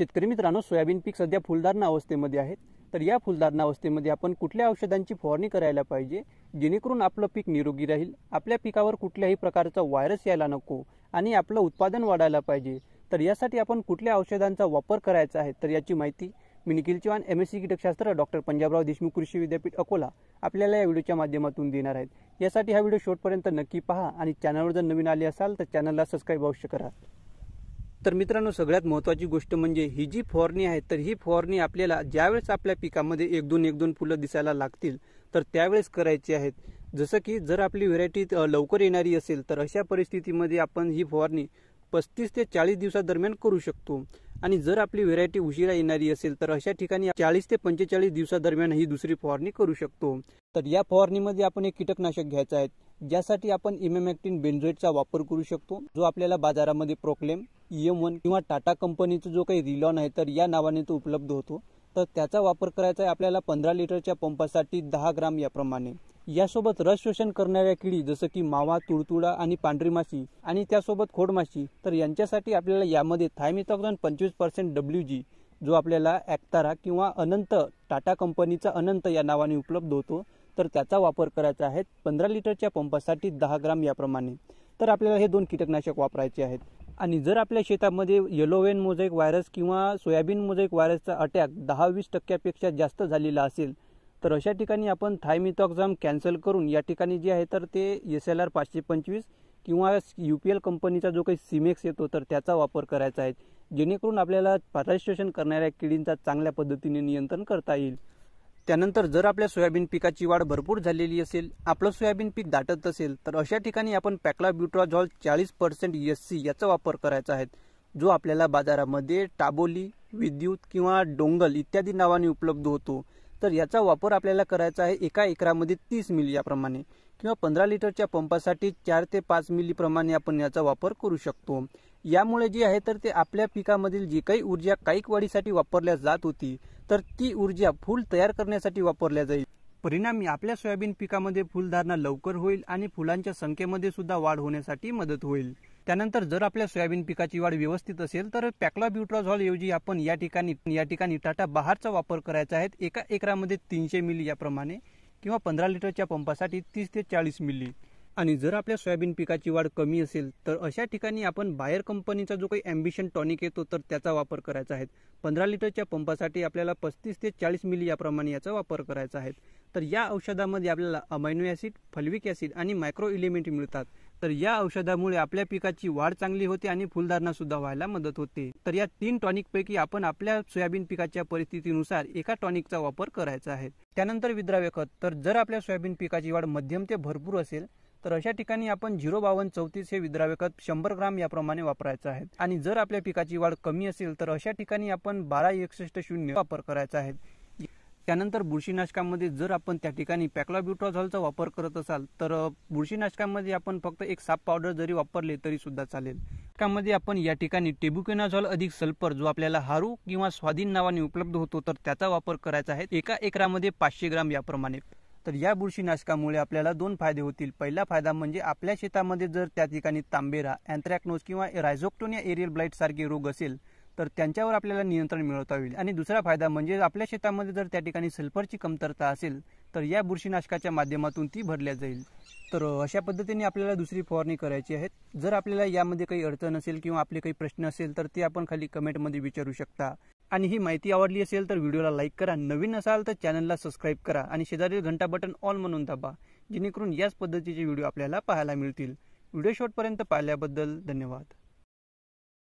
शेतकरी मित्रांनो सोयाबीन पीक सध्या फुलदारणा अवस्थेमध्ये आहेत तर या फुलदारणा अवस्थेमध्ये आपण कुठल्या औषधांची फवारणी करायला पाहिजे जेणेकरून आपलं पीक निरोगी राहील आपल्या पिकावर कुठल्याही प्रकारचा व्हायरस यायला नको आणि आपलं उत्पादन वाढायला पाहिजे तर यासाठी आपण कुठल्या औषधांचा वापर करायचा आहे तर याची माहिती मी निखिल एम एस सी कीटकशास्त्र डॉक्टर पंजाबराव देशमुख कृषी विद्यापीठ अकोला आपल्याला या व्हिडिओच्या माध्यमातून देणार आहेत यासाठी हा व्हिडिओ शेवटपर्यंत नक्की पहा आणि चॅनलवर जर नवीन आले असाल तर चॅनलला सबस्क्राईब अवश्य करा तर मित्रांनो सगळ्यात महत्वाची गोष्ट म्हणजे ही जी फवारणी आहे तर ही फवारणी आपल्याला ज्यावेळेस आपल्या पिकामध्ये एक दोन एक दोन फुलं दिसायला लागतील तर त्यावेळेस करायची आहेत जसं की जर आपली व्हेरायटी लवकर येणारी असेल तर अशा परिस्थितीमध्ये आपण ही फवारणी पस्तीस ते चाळीस दिवसादरम्यान करू शकतो आणि जर आपली व्हेरायटी उशिरा येणारी असेल तर अशा ठिकाणी चाळीस ते पंचेचाळीस दिवसादरम्यान ही दुसरी फवारणी करू शकतो तर या फवारणीमध्ये आपण एक कीटकनाशक घ्यायचं आहे ज्यासाठी आपण इमेमॅक्टिन बेंझोएटचा वापर करू शकतो जो आपल्याला बाजारामध्ये प्रोक्लेम एम e वन किंवा टाटा कंपनीचं जो काही रिलॉन आहे तर या नावाने तो उपलब्ध होतो तर त्याचा वापर करायचा आहे आपल्याला पंधरा लिटरच्या पंपासाठी दहा ग्राम याप्रमाणे यासोबत रस शोषण करणाऱ्या किडी जसं की मावा तुडतुडा आणि पांढरी माशी आणि त्यासोबत खोडमाशी तर यांच्यासाठी आपल्याला यामध्ये थायमिथॉक्झॉन पंचवीस पर्सेंट डब्ल्यू जी जो आपल्याला ॲक्तारा किंवा अनंत टाटा कंपनीचा अनंत या नावाने उपलब्ध होतो तर त्याचा वापर करायचा आहे पंधरा लिटरच्या पंपासाठी दहा ग्राम याप्रमाणे तर आपल्याला हे दोन कीटकनाशक वापरायचे आहेत आणि जर आपल्या शेतामध्ये येलोवेन मोजाईक व्हायरस किंवा सोयाबीन मोजाईक व्हायरसचा अटॅक दहा वीस टक्क्यापेक्षा जास्त झालेला असेल तर अशा ठिकाणी आपण थायमिथॉक्झाम कॅन्सल करून या ठिकाणी जे आहे तर ते एस एल आर पाचशे पंचवीस किंवा यू पी एल कंपनीचा जो काही सिमेक्स e येतो तर त्याचा वापर करायचा आहे जेणेकरून आपल्याला पॅरास्टेशन करणाऱ्या किडींचा चांगल्या पद्धतीने नियंत्रण करता येईल त्यानंतर जर आपल्या सोयाबीन पिकाची वाढ भरपूर झालेली असेल आपलं सोयाबीन पीक दाटत असेल तर अशा ठिकाणी आपण पॅकला ब्युट्राझॉल चाळीस पर्सेंट एस सी याचा वापर करायचा आहे जो आपल्याला बाजारामध्ये टाबोली विद्युत किंवा डोंगल इत्यादी नावाने उपलब्ध होतो तर याचा वापर आपल्याला करायचा आहे एका एकरामध्ये तीस मिली याप्रमाणे किंवा पंधरा लिटरच्या पंपासाठी चार ते पाच मिलीप्रमाणे आपण याचा वापर करू शकतो यामुळे जे आहे तर ते आपल्या पिकामधील जी काही ऊर्जा काईक वाढीसाठी वापरल्या जात होती तर ती ऊर्जा फूल तयार करण्यासाठी वापरल्या जाईल परिणामी आपल्या सोयाबीन पिकामध्ये फुलधारणा लवकर होईल आणि फुलांच्या संख्येमध्ये सुद्धा वाढ होण्यासाठी मदत होईल त्यानंतर जर आपल्या सोयाबीन पिकाची वाढ व्यवस्थित असेल तर ब्युट्रॉझॉल ऐवजी आपण या ठिकाणी या ठिकाणी टाटा बहारचा वापर करायचा आहे एका एकरामध्ये तीनशे मिली याप्रमाणे किंवा पंधरा लिटरच्या पंपासाठी तीस ते चाळीस मिली आणि जर आपल्या सोयाबीन पिकाची वाढ कमी असेल तर अशा ठिकाणी आपण बायर कंपनीचा जो काही अँबिशन टॉनिक येतो तर त्याचा वापर करायचा आहे पंधरा लिटरच्या पंपासाठी आपल्याला पस्तीस ते चाळीस मिली याप्रमाणे याचा वापर करायचा आहे तर या औषधामध्ये आपल्याला अमायनो ॲसिड फल्विक ॲसिड आणि मायक्रो इलिमेंट मिळतात तर या औषधामुळे आपल्या पिकाची वाढ चांगली होते आणि फुलधारणा सुद्धा व्हायला मदत होते तर या तीन टॉनिकपैकी आपण आपल्या सोयाबीन पिकाच्या परिस्थितीनुसार एका टॉनिकचा वापर करायचा आहे त्यानंतर विद्राव्य खत तर जर आपल्या सोयाबीन पिकाची वाढ मध्यम ते भरपूर असेल तर अशा ठिकाणी आपण झिरो बावन्न चौतीस हे विद्राव्य खत शंभर ग्राम याप्रमाणे वापरायचं आहे आणि जर आपल्या पिकाची वाढ कमी असेल तर अशा ठिकाणी आपण बारा एकसष्ट शून्य वापर करायचा आहे त्यानंतर बुरशीनाशकामध्ये जर आपण त्या ठिकाणी पॅक्लाब्युट्रॉझॉलचा वापर करत असाल तर बुरशीनाशकामध्ये आपण फक्त एक साप पावडर जरी वापरले तरी सुद्धा चालेल त्यामध्ये आपण या ठिकाणी टेबुकेनाझॉल अधिक सल्फर जो आपल्याला हारू किंवा स्वाधीन नावाने उपलब्ध होतो तर त्याचा वापर करायचा आहे एका एकरामध्ये पाचशे ग्राम याप्रमाणे तर या बुरशीनाशकामुळे आपल्याला दोन फायदे होतील पहिला फायदा म्हणजे आपल्या शेतामध्ये जर त्या ठिकाणी तांबेरा अँथ्रॅक्नोज किंवा रायझोक्टोनिया एरियल ब्लाइट सारखे रोग असेल तर त्यांच्यावर आपल्याला नियंत्रण मिळवता येईल आणि दुसरा फायदा म्हणजे आपल्या शेतामध्ये जर त्या ठिकाणी सल्फरची कमतरता असेल तर या बुरशीनाशकाच्या माध्यमातून ती भरल्या जाईल तर अशा पद्धतीने आपल्याला दुसरी फवारणी करायची आहे जर आपल्याला यामध्ये काही अडचण असेल किंवा आपले काही प्रश्न असेल तर ते आपण खाली कमेंटमध्ये विचारू शकता आणि ही माहिती आवडली असेल तर व्हिडिओला लाईक करा नवीन असाल तर चॅनलला सबस्क्राईब करा आणि शेजारील घंटा बटन ऑल म्हणून दाबा जेणेकरून याच पद्धतीचे व्हिडिओ आपल्याला पाहायला मिळतील व्हिडिओ शॉटपर्यंत पाहिल्याबद्दल धन्यवाद